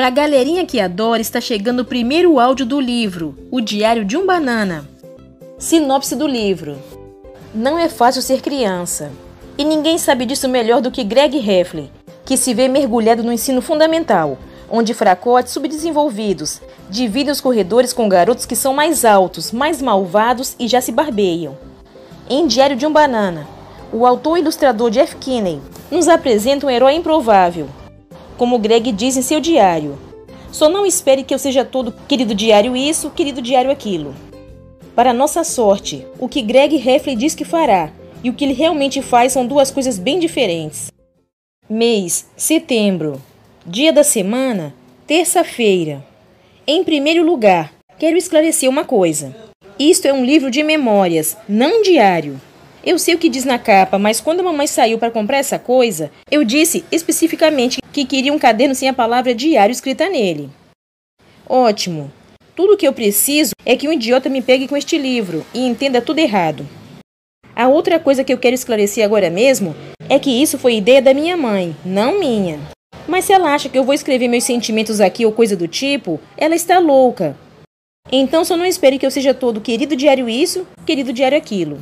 Para a galerinha que adora, está chegando o primeiro áudio do livro, O Diário de um Banana. Sinopse do livro: Não é fácil ser criança. E ninguém sabe disso melhor do que Greg Heffley, que se vê mergulhado no ensino fundamental, onde fracotes subdesenvolvidos dividem os corredores com garotos que são mais altos, mais malvados e já se barbeiam. Em Diário de um Banana, o autor e ilustrador Jeff Kinney nos apresenta um herói improvável, como Greg diz em seu diário. Só não espere que eu seja todo querido diário isso, querido diário aquilo. Para nossa sorte, o que Greg Heffley diz que fará e o que ele realmente faz são duas coisas bem diferentes. Mês, setembro. Dia da semana, terça-feira. Em primeiro lugar, quero esclarecer uma coisa. Isto é um livro de memórias, não diário. Eu sei o que diz na capa, mas quando a mamãe saiu para comprar essa coisa, eu disse especificamente que queria um caderno sem a palavra diário escrita nele. Ótimo. Tudo o que eu preciso é que um idiota me pegue com este livro e entenda tudo errado. A outra coisa que eu quero esclarecer agora mesmo é que isso foi ideia da minha mãe, não minha. Mas se ela acha que eu vou escrever meus sentimentos aqui ou coisa do tipo, ela está louca. Então só não espere que eu seja todo querido diário isso, querido diário aquilo.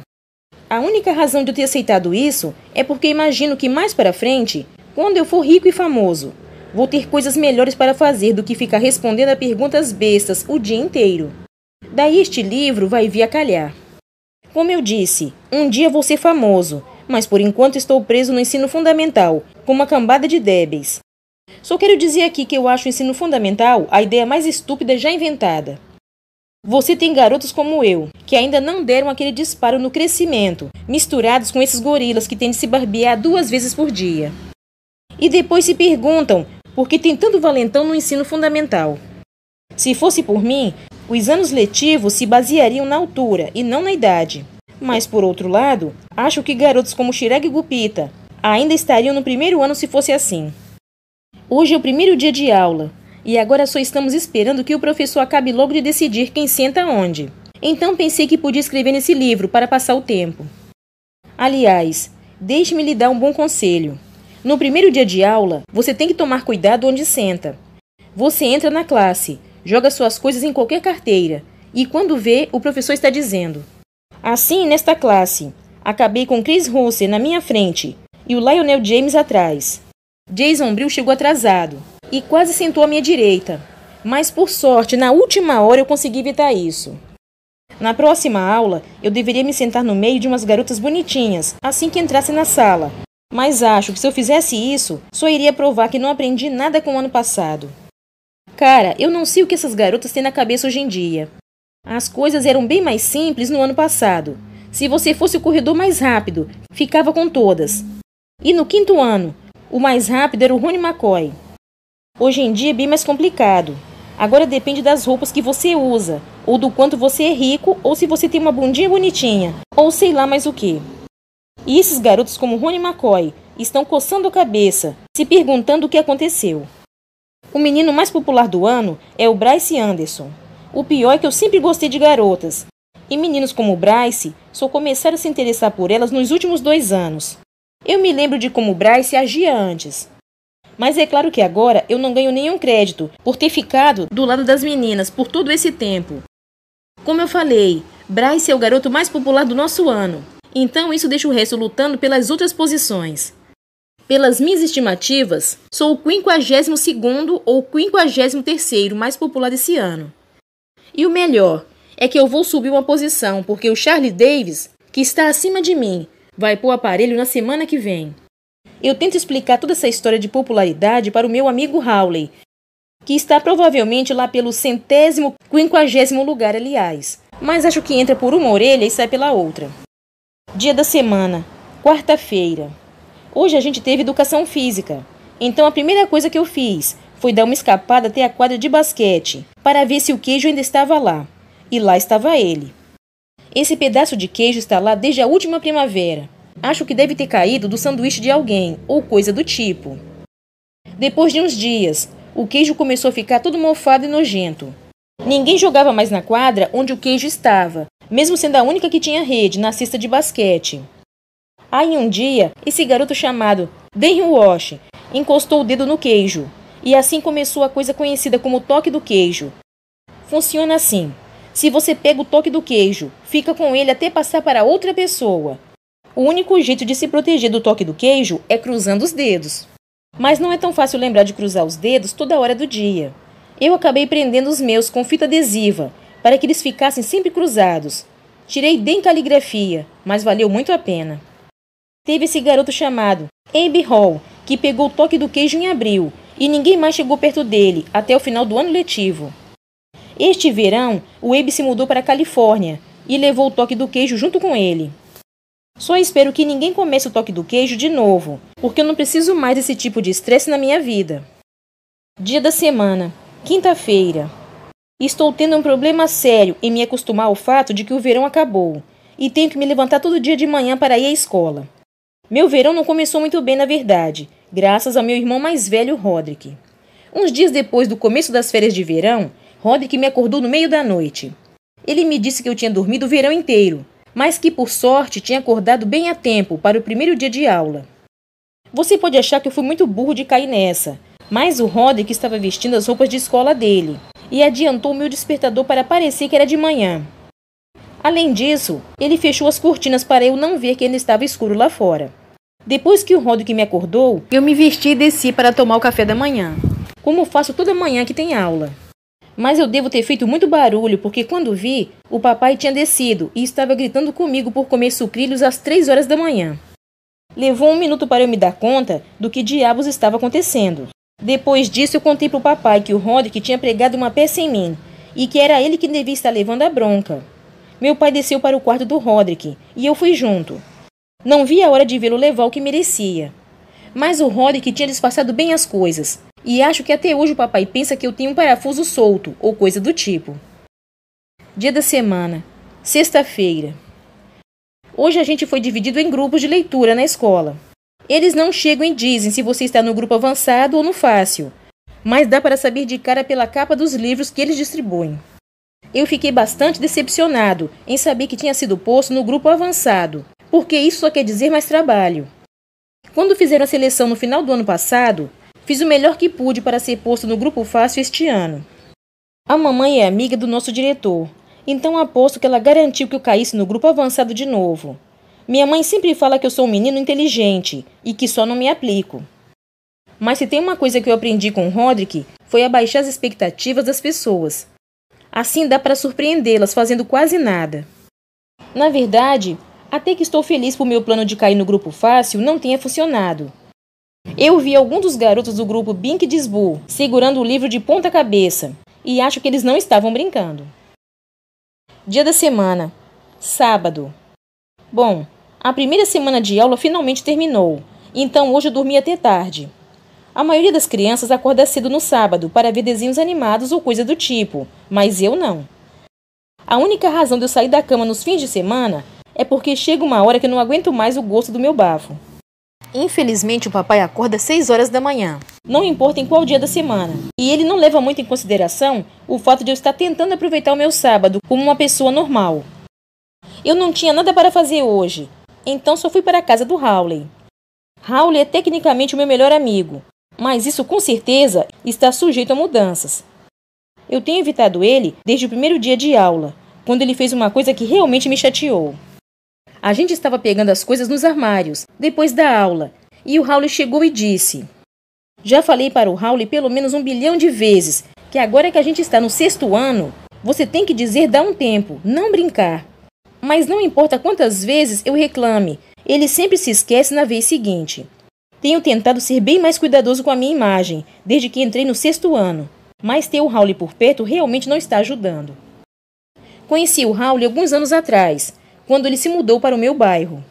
A única razão de eu ter aceitado isso é porque imagino que mais para frente, quando eu for rico e famoso, vou ter coisas melhores para fazer do que ficar respondendo a perguntas bestas o dia inteiro. Daí este livro vai vir a calhar. Como eu disse, um dia vou ser famoso, mas por enquanto estou preso no ensino fundamental, com uma cambada de débeis. Só quero dizer aqui que eu acho o ensino fundamental a ideia mais estúpida já inventada. Você tem garotos como eu, que ainda não deram aquele disparo no crescimento, misturados com esses gorilas que têm de se barbear duas vezes por dia. E depois se perguntam por que tem tanto valentão no ensino fundamental. Se fosse por mim, os anos letivos se baseariam na altura e não na idade. Mas, por outro lado, acho que garotos como Chirag e Gupita ainda estariam no primeiro ano se fosse assim. Hoje é o primeiro dia de aula e agora só estamos esperando que o professor acabe logo de decidir quem senta onde. Então pensei que podia escrever nesse livro para passar o tempo. Aliás, deixe-me lhe dar um bom conselho. No primeiro dia de aula, você tem que tomar cuidado onde senta. Você entra na classe, joga suas coisas em qualquer carteira e quando vê, o professor está dizendo: Assim, nesta classe, acabei com Chris Russell na minha frente e o Lionel James atrás. Jason Brill chegou atrasado, e quase sentou à minha direita. Mas por sorte, na última hora eu consegui evitar isso. Na próxima aula, eu deveria me sentar no meio de umas garotas bonitinhas, assim que entrasse na sala. Mas acho que se eu fizesse isso, só iria provar que não aprendi nada com o ano passado. Cara, eu não sei o que essas garotas têm na cabeça hoje em dia. As coisas eram bem mais simples no ano passado. Se você fosse o corredor mais rápido, ficava com todas. E no quinto ano, o mais rápido era o Rony McCoy. Hoje em dia é bem mais complicado. Agora depende das roupas que você usa, ou do quanto você é rico, ou se você tem uma bundinha bonitinha, ou sei lá mais o que. E esses garotos como Rony McCoy estão coçando a cabeça, se perguntando o que aconteceu. O menino mais popular do ano é o Bryce Anderson. O pior é que eu sempre gostei de garotas, e meninos como o Bryce só começaram a se interessar por elas nos últimos dois anos. Eu me lembro de como o Bryce agia antes, mas é claro que agora eu não ganho nenhum crédito por ter ficado do lado das meninas por todo esse tempo. Como eu falei, Bryce é o garoto mais popular do nosso ano. Então isso deixa o resto lutando pelas outras posições. Pelas minhas estimativas, sou o 52 segundo ou 53 terceiro mais popular desse ano. E o melhor é que eu vou subir uma posição, porque o Charlie Davis, que está acima de mim, vai pôr aparelho na semana que vem. Eu tento explicar toda essa história de popularidade para o meu amigo Howley, que está provavelmente lá pelo centésimo, quinquagésimo lugar, aliás. Mas acho que entra por uma orelha e sai pela outra. Dia da semana, quarta-feira. Hoje a gente teve educação física. Então a primeira coisa que eu fiz foi dar uma escapada até a quadra de basquete para ver se o queijo ainda estava lá. E lá estava ele. Esse pedaço de queijo está lá desde a última primavera. Acho que deve ter caído do sanduíche de alguém, ou coisa do tipo. Depois de uns dias, o queijo começou a ficar todo mofado e nojento. Ninguém jogava mais na quadra onde o queijo estava, mesmo sendo a única que tinha rede na cesta de basquete. Aí um dia, esse garoto chamado Daniel Wash encostou o dedo no queijo, e assim começou a coisa conhecida como toque do queijo. Funciona assim: se você pega o toque do queijo, fica com ele até passar para outra pessoa. O único jeito de se proteger do toque do queijo é cruzando os dedos. Mas não é tão fácil lembrar de cruzar os dedos toda hora do dia. Eu acabei prendendo os meus com fita adesiva, para que eles ficassem sempre cruzados. Tirei bem caligrafia, mas valeu muito a pena. Teve esse garoto chamado Abe Hall, que pegou o toque do queijo em abril, e ninguém mais chegou perto dele até o final do ano letivo. Este verão, o Abe se mudou para a Califórnia e levou o toque do queijo junto com ele. Só espero que ninguém comece o toque do queijo de novo, porque eu não preciso mais desse tipo de estresse na minha vida. Dia da semana, quinta-feira. Estou tendo um problema sério em me acostumar ao fato de que o verão acabou e tenho que me levantar todo dia de manhã para ir à escola. Meu verão não começou muito bem, na verdade, graças ao meu irmão mais velho, Roderick. Uns dias depois do começo das férias de verão, Roderick me acordou no meio da noite. Ele me disse que eu tinha dormido o verão inteiro mas que por sorte tinha acordado bem a tempo para o primeiro dia de aula. Você pode achar que eu fui muito burro de cair nessa, mas o Roderick estava vestindo as roupas de escola dele e adiantou meu despertador para parecer que era de manhã. Além disso, ele fechou as cortinas para eu não ver que ainda estava escuro lá fora. Depois que o Roderick me acordou, eu me vesti e desci para tomar o café da manhã, como faço toda manhã que tem aula. Mas eu devo ter feito muito barulho, porque quando vi, o papai tinha descido e estava gritando comigo por comer sucrilhos às três horas da manhã. Levou um minuto para eu me dar conta do que diabos estava acontecendo. Depois disso, eu contei para o papai que o Roderick tinha pregado uma peça em mim e que era ele que devia estar levando a bronca. Meu pai desceu para o quarto do Roderick e eu fui junto. Não vi a hora de vê-lo levar o que merecia. Mas o Roderick tinha disfarçado bem as coisas e acho que até hoje o papai pensa que eu tenho um parafuso solto ou coisa do tipo. Dia da semana, sexta-feira. Hoje a gente foi dividido em grupos de leitura na escola. Eles não chegam e dizem se você está no grupo avançado ou no fácil, mas dá para saber de cara pela capa dos livros que eles distribuem. Eu fiquei bastante decepcionado em saber que tinha sido posto no grupo avançado, porque isso só quer dizer mais trabalho. Quando fizeram a seleção no final do ano passado, Fiz o melhor que pude para ser posto no grupo fácil este ano. A mamãe é amiga do nosso diretor, então aposto que ela garantiu que eu caísse no grupo avançado de novo. Minha mãe sempre fala que eu sou um menino inteligente e que só não me aplico. Mas se tem uma coisa que eu aprendi com o Roderick foi abaixar as expectativas das pessoas. Assim dá para surpreendê-las fazendo quase nada. Na verdade, até que estou feliz por meu plano de cair no grupo fácil não tenha funcionado. Eu vi algum dos garotos do grupo Bink Disbu segurando o livro de ponta cabeça e acho que eles não estavam brincando. Dia da semana. Sábado. Bom, a primeira semana de aula finalmente terminou, então hoje eu dormi até tarde. A maioria das crianças acorda cedo no sábado para ver desenhos animados ou coisa do tipo, mas eu não. A única razão de eu sair da cama nos fins de semana é porque chega uma hora que eu não aguento mais o gosto do meu bafo. Infelizmente, o papai acorda às 6 horas da manhã. Não importa em qual dia da semana. E ele não leva muito em consideração o fato de eu estar tentando aproveitar o meu sábado como uma pessoa normal. Eu não tinha nada para fazer hoje, então só fui para a casa do Howley. Howley é tecnicamente o meu melhor amigo, mas isso com certeza está sujeito a mudanças. Eu tenho evitado ele desde o primeiro dia de aula, quando ele fez uma coisa que realmente me chateou. A gente estava pegando as coisas nos armários, depois da aula, e o Raul chegou e disse: Já falei para o Raul pelo menos um bilhão de vezes que agora que a gente está no sexto ano, você tem que dizer dá um tempo, não brincar. Mas não importa quantas vezes eu reclame, ele sempre se esquece na vez seguinte. Tenho tentado ser bem mais cuidadoso com a minha imagem desde que entrei no sexto ano, mas ter o Raul por perto realmente não está ajudando. Conheci o Raul alguns anos atrás quando ele se mudou para o meu bairro.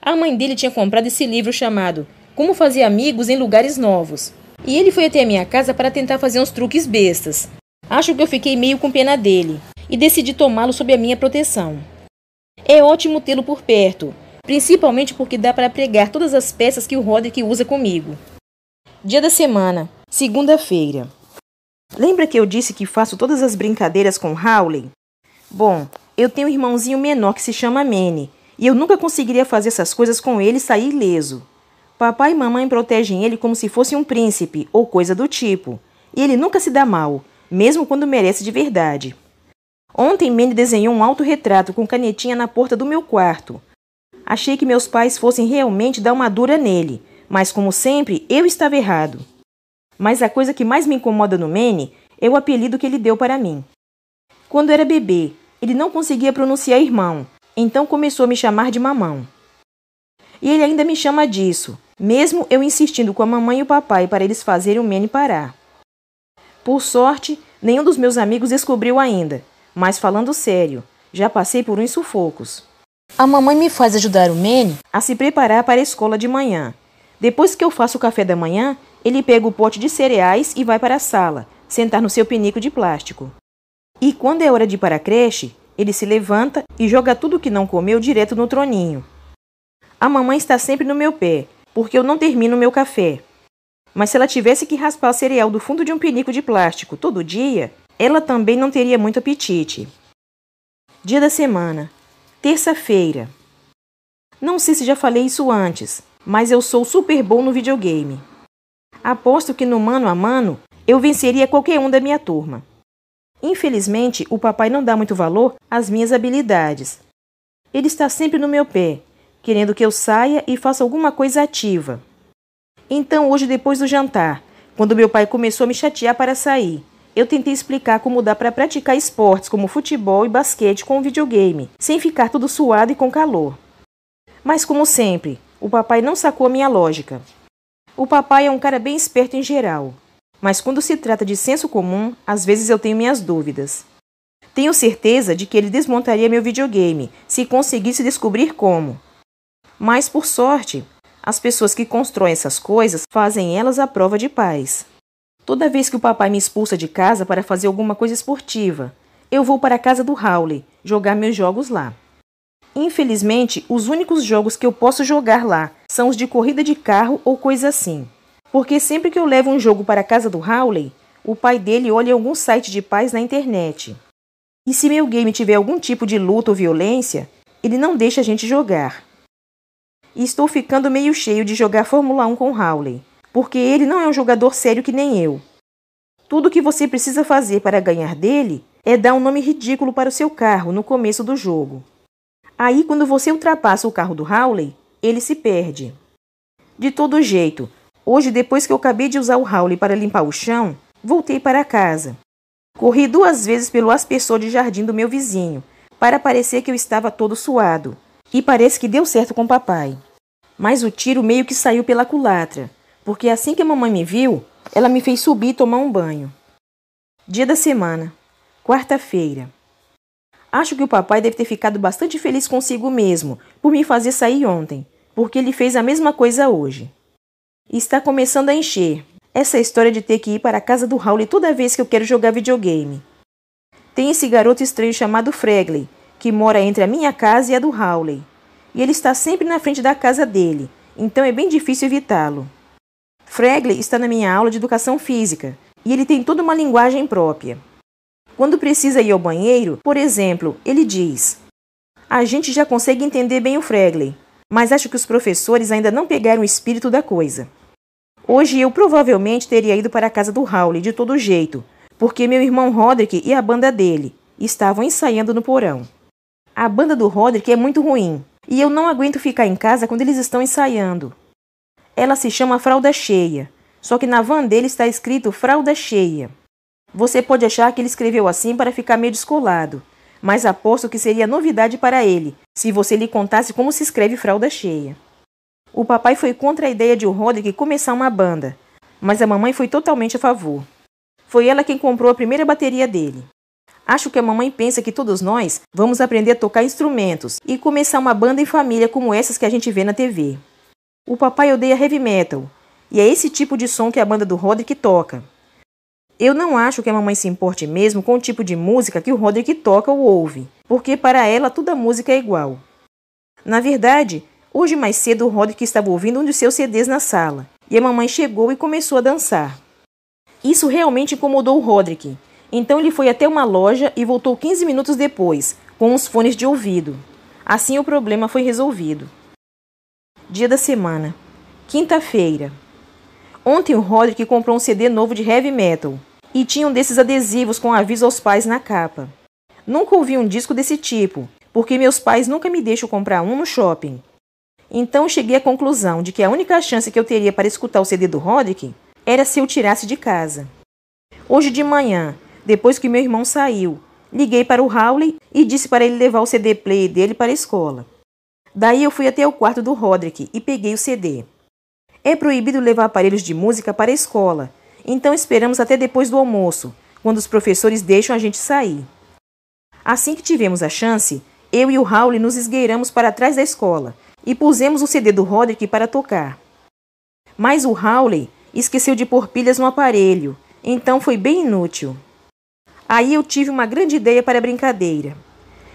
A mãe dele tinha comprado esse livro chamado Como Fazer Amigos em Lugares Novos. E ele foi até a minha casa para tentar fazer uns truques bestas. Acho que eu fiquei meio com pena dele e decidi tomá-lo sob a minha proteção. É ótimo tê-lo por perto, principalmente porque dá para pregar todas as peças que o Roderick usa comigo. Dia da semana, segunda-feira. Lembra que eu disse que faço todas as brincadeiras com Howley? Bom, eu tenho um irmãozinho menor que se chama Manny, e eu nunca conseguiria fazer essas coisas com ele e sair ileso. Papai e mamãe protegem ele como se fosse um príncipe ou coisa do tipo, e ele nunca se dá mal, mesmo quando merece de verdade. Ontem Manny desenhou um autorretrato com canetinha na porta do meu quarto. Achei que meus pais fossem realmente dar uma dura nele, mas como sempre, eu estava errado. Mas a coisa que mais me incomoda no Manny é o apelido que ele deu para mim. Quando era bebê, ele não conseguia pronunciar irmão, então começou a me chamar de mamão. E ele ainda me chama disso, mesmo eu insistindo com a mamãe e o papai para eles fazerem o Manny parar. Por sorte, nenhum dos meus amigos descobriu ainda, mas falando sério, já passei por uns sufocos. A mamãe me faz ajudar o Manny a se preparar para a escola de manhã. Depois que eu faço o café da manhã, ele pega o pote de cereais e vai para a sala, sentar no seu pinico de plástico. E quando é hora de ir para a creche, ele se levanta e joga tudo que não comeu direto no troninho. A mamãe está sempre no meu pé, porque eu não termino meu café. Mas se ela tivesse que raspar cereal do fundo de um pinico de plástico todo dia, ela também não teria muito apetite. Dia da semana. Terça-feira. Não sei se já falei isso antes, mas eu sou super bom no videogame. Aposto que no mano a mano eu venceria qualquer um da minha turma. Infelizmente, o papai não dá muito valor às minhas habilidades. Ele está sempre no meu pé, querendo que eu saia e faça alguma coisa ativa. Então, hoje, depois do jantar, quando meu pai começou a me chatear para sair, eu tentei explicar como dá para praticar esportes como futebol e basquete com o videogame, sem ficar tudo suado e com calor. Mas, como sempre, o papai não sacou a minha lógica. O papai é um cara bem esperto em geral, mas quando se trata de senso comum, às vezes eu tenho minhas dúvidas. Tenho certeza de que ele desmontaria meu videogame se conseguisse descobrir como. Mas, por sorte, as pessoas que constroem essas coisas fazem elas à prova de paz. Toda vez que o papai me expulsa de casa para fazer alguma coisa esportiva, eu vou para a casa do Howley jogar meus jogos lá. Infelizmente, os únicos jogos que eu posso jogar lá são os de corrida de carro ou coisa assim. Porque sempre que eu levo um jogo para a casa do Howley, o pai dele olha algum site de paz na internet. E se meu game tiver algum tipo de luta ou violência, ele não deixa a gente jogar. E estou ficando meio cheio de jogar Fórmula 1 com Howley, porque ele não é um jogador sério que nem eu. Tudo que você precisa fazer para ganhar dele é dar um nome ridículo para o seu carro no começo do jogo. Aí, quando você ultrapassa o carro do Howley, ele se perde. De todo jeito, Hoje, depois que eu acabei de usar o Howley para limpar o chão, voltei para casa. Corri duas vezes pelo aspersor de jardim do meu vizinho, para parecer que eu estava todo suado. E parece que deu certo com papai. Mas o tiro meio que saiu pela culatra, porque assim que a mamãe me viu, ela me fez subir e tomar um banho. Dia da semana, quarta-feira. Acho que o papai deve ter ficado bastante feliz consigo mesmo por me fazer sair ontem, porque ele fez a mesma coisa hoje e está começando a encher. Essa é história de ter que ir para a casa do Howley toda vez que eu quero jogar videogame. Tem esse garoto estranho chamado Fregley, que mora entre a minha casa e a do Howley. E ele está sempre na frente da casa dele, então é bem difícil evitá-lo. Fregley está na minha aula de educação física e ele tem toda uma linguagem própria. Quando precisa ir ao banheiro, por exemplo, ele diz: A gente já consegue entender bem o Fregley, mas acho que os professores ainda não pegaram o espírito da coisa. Hoje eu provavelmente teria ido para a casa do Howley de todo jeito, porque meu irmão Roderick e a banda dele estavam ensaiando no porão. A banda do Roderick é muito ruim, e eu não aguento ficar em casa quando eles estão ensaiando. Ela se chama Fralda Cheia, só que na van dele está escrito Fralda Cheia. Você pode achar que ele escreveu assim para ficar meio descolado, mas aposto que seria novidade para ele se você lhe contasse como se escreve Fralda Cheia. O papai foi contra a ideia de o Roderick começar uma banda, mas a mamãe foi totalmente a favor. Foi ela quem comprou a primeira bateria dele. Acho que a mamãe pensa que todos nós vamos aprender a tocar instrumentos e começar uma banda em família como essas que a gente vê na TV. O papai odeia heavy metal, e é esse tipo de som que a banda do Roderick toca. Eu não acho que a mamãe se importe mesmo com o tipo de música que o Roderick toca ou ouve, porque para ela toda música é igual. Na verdade, Hoje mais cedo, Roderick estava ouvindo um de seus CDs na sala, e a mamãe chegou e começou a dançar. Isso realmente incomodou Roderick. Então ele foi até uma loja e voltou 15 minutos depois, com os fones de ouvido. Assim o problema foi resolvido. Dia da semana. Quinta-feira. Ontem o Roderick comprou um CD novo de heavy metal e tinha um desses adesivos com aviso aos pais na capa. Nunca ouvi um disco desse tipo, porque meus pais nunca me deixam comprar um no shopping. Então cheguei à conclusão de que a única chance que eu teria para escutar o CD do Roderick era se eu tirasse de casa. Hoje de manhã, depois que meu irmão saiu, liguei para o Howley e disse para ele levar o CD player dele para a escola. Daí eu fui até o quarto do Roderick e peguei o CD. É proibido levar aparelhos de música para a escola, então esperamos até depois do almoço, quando os professores deixam a gente sair. Assim que tivemos a chance, eu e o Howley nos esgueiramos para trás da escola e pusemos o CD do Roderick para tocar. Mas o Howley esqueceu de pôr pilhas no aparelho, então foi bem inútil. Aí eu tive uma grande ideia para a brincadeira.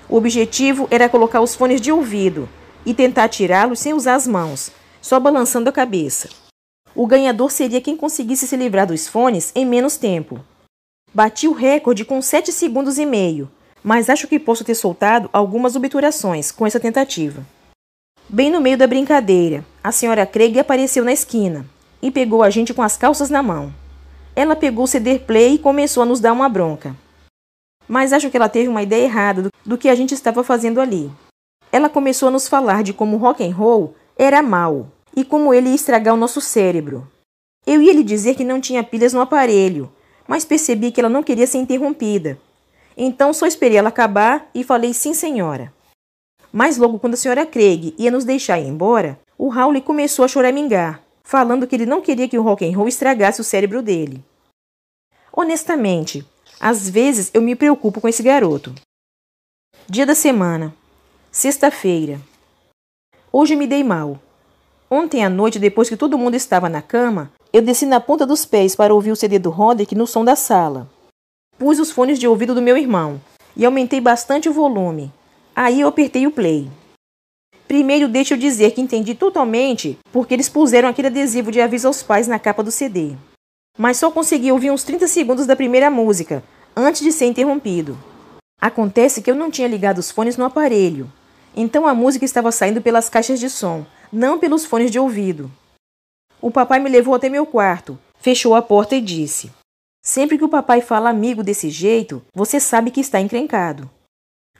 O objetivo era colocar os fones de ouvido e tentar tirá-los sem usar as mãos, só balançando a cabeça. O ganhador seria quem conseguisse se livrar dos fones em menos tempo. Bati o recorde com 7 segundos e meio, mas acho que posso ter soltado algumas obturações com essa tentativa. Bem no meio da brincadeira, a senhora Craig apareceu na esquina e pegou a gente com as calças na mão. Ela pegou o CD Play e começou a nos dar uma bronca. Mas acho que ela teve uma ideia errada do que a gente estava fazendo ali. Ela começou a nos falar de como rock and roll era mal e como ele ia estragar o nosso cérebro. Eu ia lhe dizer que não tinha pilhas no aparelho, mas percebi que ela não queria ser interrompida. Então só esperei ela acabar e falei sim, senhora. Mas logo quando a senhora Craig ia nos deixar ir embora, o Howley começou a choramingar, falando que ele não queria que o rock and roll estragasse o cérebro dele. Honestamente, às vezes eu me preocupo com esse garoto. Dia da semana. Sexta-feira. Hoje me dei mal. Ontem à noite, depois que todo mundo estava na cama, eu desci na ponta dos pés para ouvir o CD do Roderick no som da sala. Pus os fones de ouvido do meu irmão e aumentei bastante o volume, Aí eu apertei o play. Primeiro, deixa eu dizer que entendi totalmente porque eles puseram aquele adesivo de aviso aos pais na capa do CD. Mas só consegui ouvir uns 30 segundos da primeira música, antes de ser interrompido. Acontece que eu não tinha ligado os fones no aparelho, então a música estava saindo pelas caixas de som, não pelos fones de ouvido. O papai me levou até meu quarto, fechou a porta e disse: Sempre que o papai fala amigo desse jeito, você sabe que está encrencado.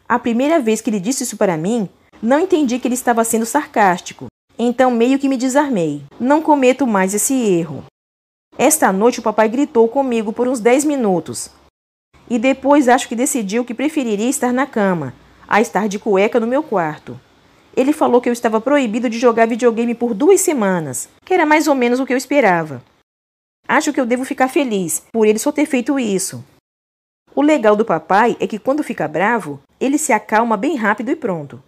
A primeira vez que ele disse isso para mim, não entendi que ele estava sendo sarcástico, então meio que me desarmei. Não cometo mais esse erro. Esta noite o papai gritou comigo por uns 10 minutos. E depois acho que decidiu que preferiria estar na cama, a estar de cueca no meu quarto. Ele falou que eu estava proibido de jogar videogame por duas semanas, que era mais ou menos o que eu esperava. Acho que eu devo ficar feliz por ele só ter feito isso, o legal do papai é que quando fica bravo, ele se acalma bem rápido e pronto.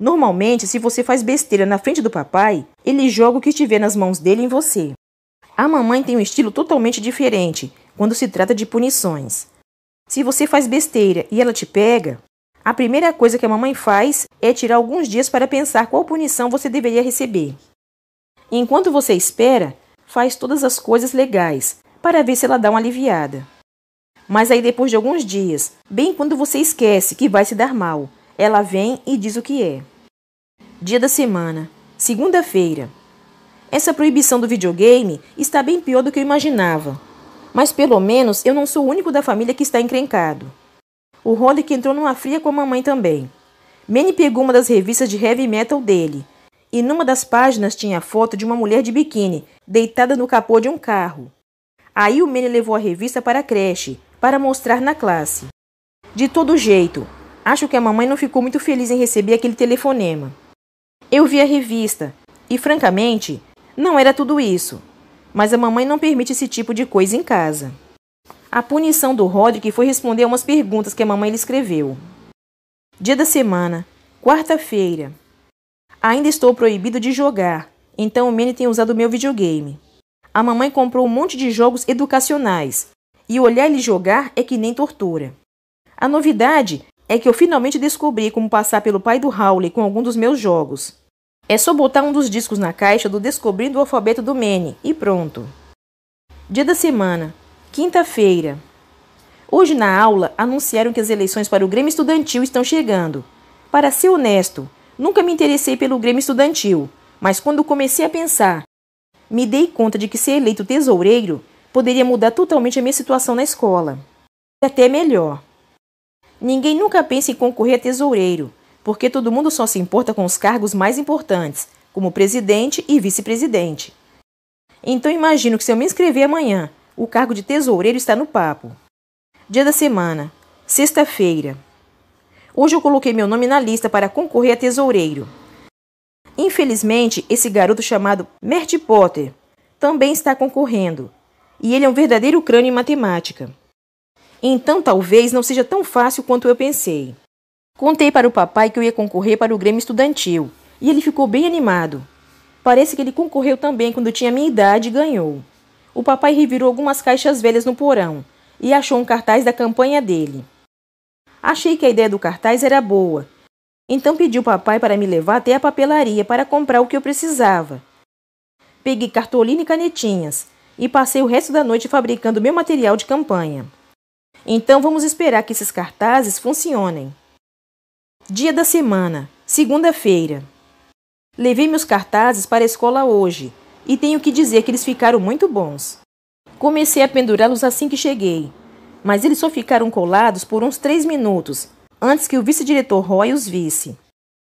Normalmente, se você faz besteira na frente do papai, ele joga o que estiver nas mãos dele em você. A mamãe tem um estilo totalmente diferente quando se trata de punições. Se você faz besteira e ela te pega, a primeira coisa que a mamãe faz é tirar alguns dias para pensar qual punição você deveria receber. Enquanto você espera, faz todas as coisas legais para ver se ela dá uma aliviada. Mas aí depois de alguns dias, bem quando você esquece que vai se dar mal, ela vem e diz o que é. Dia da semana, segunda-feira. Essa proibição do videogame está bem pior do que eu imaginava. Mas pelo menos eu não sou o único da família que está encrencado. O Roderick entrou numa fria com a mamãe também. Manny pegou uma das revistas de heavy metal dele, e numa das páginas tinha a foto de uma mulher de biquíni, deitada no capô de um carro. Aí o Manny levou a revista para a creche, para mostrar na classe. De todo jeito, acho que a mamãe não ficou muito feliz em receber aquele telefonema. Eu vi a revista e, francamente, não era tudo isso. Mas a mamãe não permite esse tipo de coisa em casa. A punição do Roderick foi responder a umas perguntas que a mamãe lhe escreveu. Dia da semana, quarta-feira. Ainda estou proibido de jogar, então o Manny tem usado meu videogame. A mamãe comprou um monte de jogos educacionais, e olhar ele jogar é que nem tortura. A novidade é que eu finalmente descobri como passar pelo pai do Howley com algum dos meus jogos. É só botar um dos discos na caixa do Descobrindo o Alfabeto do Mene e pronto. Dia da semana, quinta-feira. Hoje na aula anunciaram que as eleições para o Grêmio Estudantil estão chegando. Para ser honesto, nunca me interessei pelo Grêmio Estudantil, mas quando comecei a pensar, me dei conta de que ser eleito tesoureiro poderia mudar totalmente a minha situação na escola. E até melhor. Ninguém nunca pensa em concorrer a tesoureiro, porque todo mundo só se importa com os cargos mais importantes, como presidente e vice-presidente. Então imagino que se eu me inscrever amanhã, o cargo de tesoureiro está no papo. Dia da semana, sexta-feira. Hoje eu coloquei meu nome na lista para concorrer a tesoureiro. Infelizmente, esse garoto chamado Mert Potter também está concorrendo, e ele é um verdadeiro crânio em matemática. Então talvez não seja tão fácil quanto eu pensei. Contei para o papai que eu ia concorrer para o Grêmio Estudantil e ele ficou bem animado. Parece que ele concorreu também quando tinha minha idade e ganhou. O papai revirou algumas caixas velhas no porão e achou um cartaz da campanha dele. Achei que a ideia do cartaz era boa, então pedi o papai para me levar até a papelaria para comprar o que eu precisava. Peguei cartolina e canetinhas e passei o resto da noite fabricando meu material de campanha. Então vamos esperar que esses cartazes funcionem. Dia da semana, segunda-feira. Levei meus cartazes para a escola hoje e tenho que dizer que eles ficaram muito bons. Comecei a pendurá-los assim que cheguei, mas eles só ficaram colados por uns três minutos antes que o vice-diretor Roy os visse.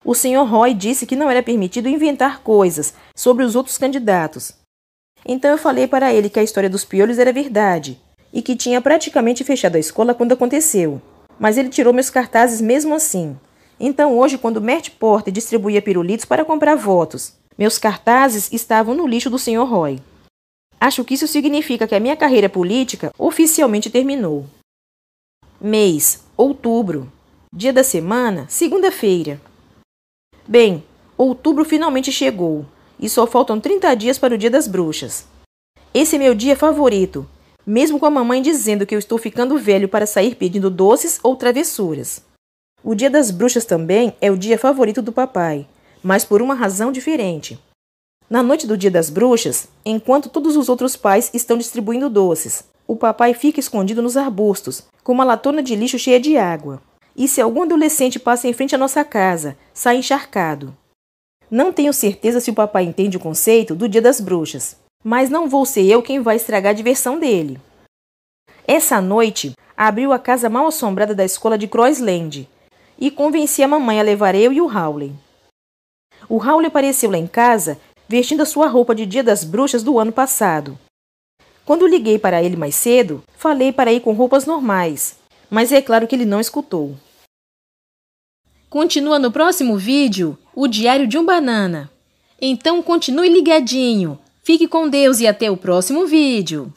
O senhor Roy disse que não era permitido inventar coisas sobre os outros candidatos então eu falei para ele que a história dos piolhos era verdade e que tinha praticamente fechado a escola quando aconteceu. Mas ele tirou meus cartazes mesmo assim. Então hoje, quando Mert Porter distribuía pirulitos para comprar votos, meus cartazes estavam no lixo do Sr. Roy. Acho que isso significa que a minha carreira política oficialmente terminou. Mês: outubro. Dia da semana: segunda-feira. Bem, outubro finalmente chegou e só faltam 30 dias para o Dia das Bruxas. Esse é meu dia favorito, mesmo com a mamãe dizendo que eu estou ficando velho para sair pedindo doces ou travessuras. O Dia das Bruxas também é o dia favorito do papai, mas por uma razão diferente. Na noite do Dia das Bruxas, enquanto todos os outros pais estão distribuindo doces, o papai fica escondido nos arbustos, com uma latona de lixo cheia de água. E se algum adolescente passa em frente à nossa casa, sai encharcado. Não tenho certeza se o papai entende o conceito do Dia das Bruxas, mas não vou ser eu quem vai estragar a diversão dele. Essa noite, abriu a casa mal assombrada da escola de Crossland e convenci a mamãe a levar eu e o Howley. O Howley apareceu lá em casa vestindo a sua roupa de Dia das Bruxas do ano passado. Quando liguei para ele mais cedo, falei para ir com roupas normais, mas é claro que ele não escutou. Continua no próximo vídeo o Diário de um Banana. Então continue ligadinho. Fique com Deus e até o próximo vídeo.